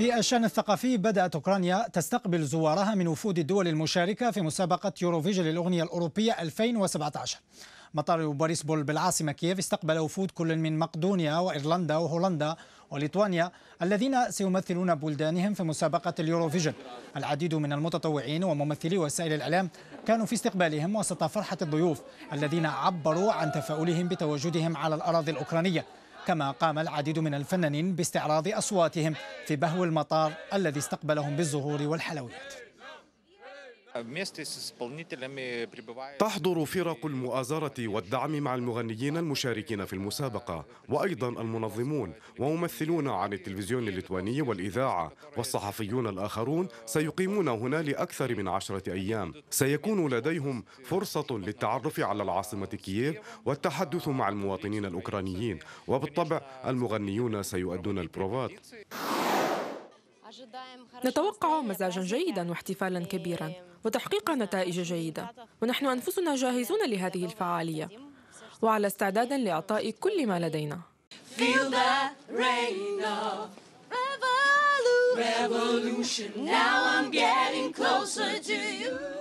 في الشأن الثقافي بدأت أوكرانيا تستقبل زوارها من وفود الدول المشاركة في مسابقة يوروفيجن للأغنية الأوروبية 2017 مطار بوريسبول بالعاصمة كييف استقبل وفود كل من مقدونيا وإيرلندا وهولندا وليتوانيا الذين سيمثلون بلدانهم في مسابقة اليوروفيجن العديد من المتطوعين وممثلي وسائل الإعلام كانوا في استقبالهم وسط فرحة الضيوف الذين عبروا عن تفاؤلهم بتواجدهم على الأراضي الأوكرانية كما قام العديد من الفنانين باستعراض أصواتهم في بهو المطار الذي استقبلهم بالزهور والحلويات تحضر فرق المؤازرة والدعم مع المغنيين المشاركين في المسابقة وأيضا المنظمون وممثلون عن التلفزيون اللتواني والإذاعة والصحفيون الآخرون سيقيمون هنا لأكثر من عشرة أيام سيكون لديهم فرصة للتعرف على العاصمة كييف والتحدث مع المواطنين الأوكرانيين وبالطبع المغنيون سيؤدون البروفات نتوقع مزاجا جيدا واحتفالا كبيرا وتحقيق نتائج جيدة ونحن أنفسنا جاهزون لهذه الفعالية وعلى استعداد لإعطاء كل ما لدينا Feel the rain of revolution. Now I'm getting closer to you.